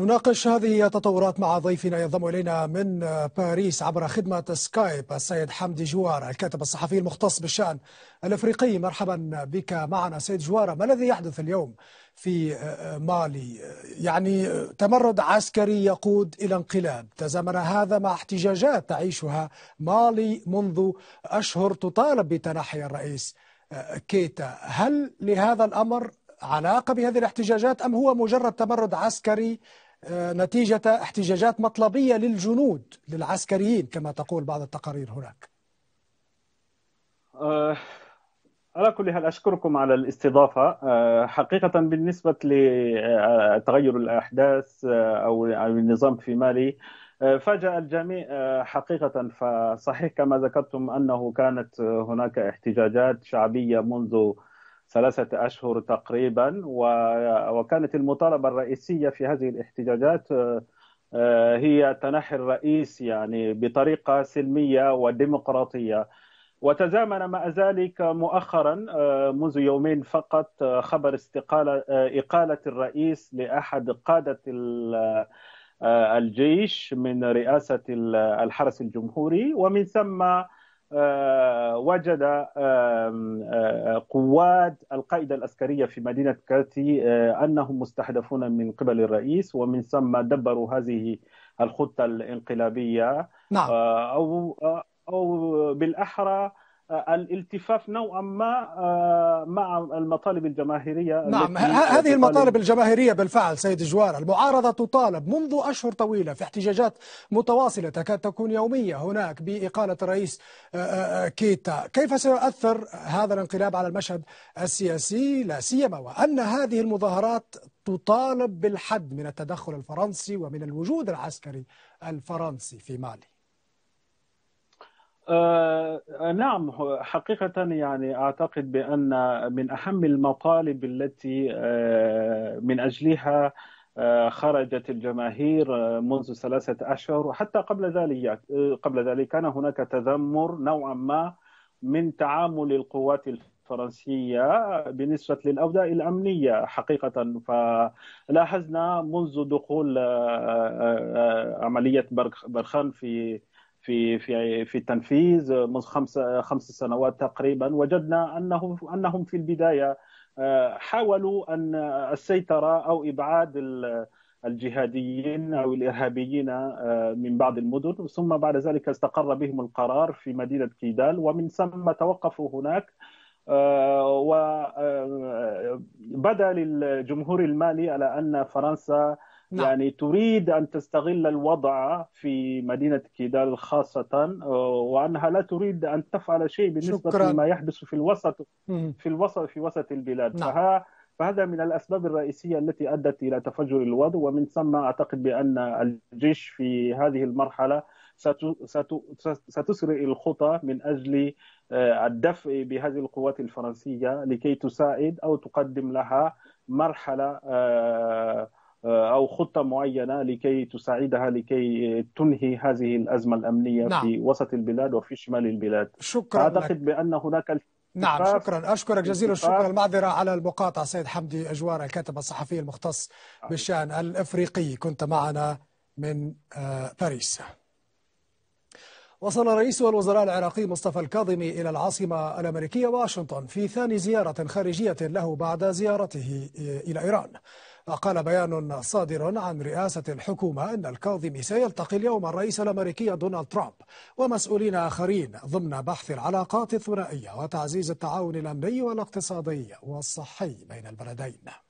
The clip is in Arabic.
نناقش هذه التطورات مع ضيفنا ينضم الينا من باريس عبر خدمه سكايب السيد حمدي جوار الكاتب الصحفي المختص بالشان الافريقي مرحبا بك معنا سيد جواره ما الذي يحدث اليوم في مالي يعني تمرد عسكري يقود الى انقلاب تزامن هذا مع احتجاجات تعيشها مالي منذ اشهر تطالب بتنحي الرئيس كيتا هل لهذا الامر علاقه بهذه الاحتجاجات ام هو مجرد تمرد عسكري آه، نتيجة احتجاجات مطلبية للجنود للعسكريين كما تقول بعض التقارير هناك آه، على كل حال أشكركم على الاستضافة آه، حقيقة بالنسبة لتغير الأحداث أو النظام في مالي فاجأ الجميع حقيقة فصحيح كما ذكرتم أنه كانت هناك احتجاجات شعبية منذ ثلاثة أشهر تقريبا وكانت المطالبة الرئيسية في هذه الاحتجاجات آه، آه، هي تنحي الرئيس يعني بطريقة سلمية وديمقراطية وتزامن مع ذلك مؤخرا آه، منذ يومين فقط خبر استقالة إقالة الرئيس لأحد قادة الجيش من رئاسة الحرس الجمهوري ومن ثم آه، وجد آه، قواد القاعده العسكريه في مدينه كاتي آه، انهم مستهدفون من قبل الرئيس ومن ثم دبروا هذه الخطه الانقلابيه نعم. او او بالاحرى آه، الالتفاف نوعا ما آه، مع المطالب الجماهيريه نعم هذه المطالب الجماهيريه بالفعل سيد جوار المعارضه تطالب منذ اشهر طويله في احتجاجات متواصله تكاد تكون يوميه هناك باقاله الرئيس آه، كيتا كيف سيؤثر هذا الانقلاب على المشهد السياسي لا سيما وان هذه المظاهرات تطالب بالحد من التدخل الفرنسي ومن الوجود العسكري الفرنسي في مالي آه،, آه نعم حقيقة يعني أعتقد بأن من أهم المطالب التي آه من أجلها آه خرجت الجماهير آه، منذ ثلاثة أشهر وحتى قبل ذلك يعني، آه، قبل ذلك كان هناك تذمر نوعا ما من تعامل القوات الفرنسية بالنسبة للأوداء الأمنية حقيقة فلاحظنا منذ دخول عملية برخان في في في في التنفيذ منذ خمس خمس سنوات تقريبا وجدنا انه انهم في البدايه آه، حاولوا ان السيطره او ابعاد الجهاديين او الارهابيين آه، من بعض المدن ثم بعد ذلك استقر بهم القرار في مدينه كيدال ومن ثم توقفوا هناك آه، وبدا للجمهور المالي على ان فرنسا نعم. يعني تريد أن تستغل الوضع في مدينة كيدال خاصة آه، وأنها لا تريد أن تفعل شيء بالنسبة شكرا. لما يحدث في الوسط في الوسط في وسط البلاد نعم. فها فهذا من الأسباب الرئيسية التي أدت إلى تفجر الوضع ومن ثم أعتقد بأن الجيش في هذه المرحلة ستسرع الخطى من أجل آه، الدفع بهذه القوات الفرنسية لكي تساعد أو تقدم لها مرحلة آه، آه، او خطه معينه لكي تساعدها لكي تنهي هذه الازمه الامنيه نعم. في وسط البلاد وفي شمال البلاد شكرا اعتقد لك. بان هناك نعم شكرا اشكرك جزيل الشكر المعذره على المقاطعه سيد حمدي اجوار الكاتب الصحفي المختص بالشان الافريقي كنت معنا من آه، باريس وصل رئيس الوزراء العراقي مصطفى الكاظمي إلى العاصمة الأمريكية واشنطن في ثاني زيارة خارجية له بعد زيارته آه، إلى إيران قال بيان صادر عن رئاسة الحكومة أن الكاظمي سيلتقي اليوم الرئيس الأمريكي دونالد ترامب ومسؤولين آخرين ضمن بحث العلاقات الثنائية وتعزيز التعاون الأمني والاقتصادي والصحي بين البلدين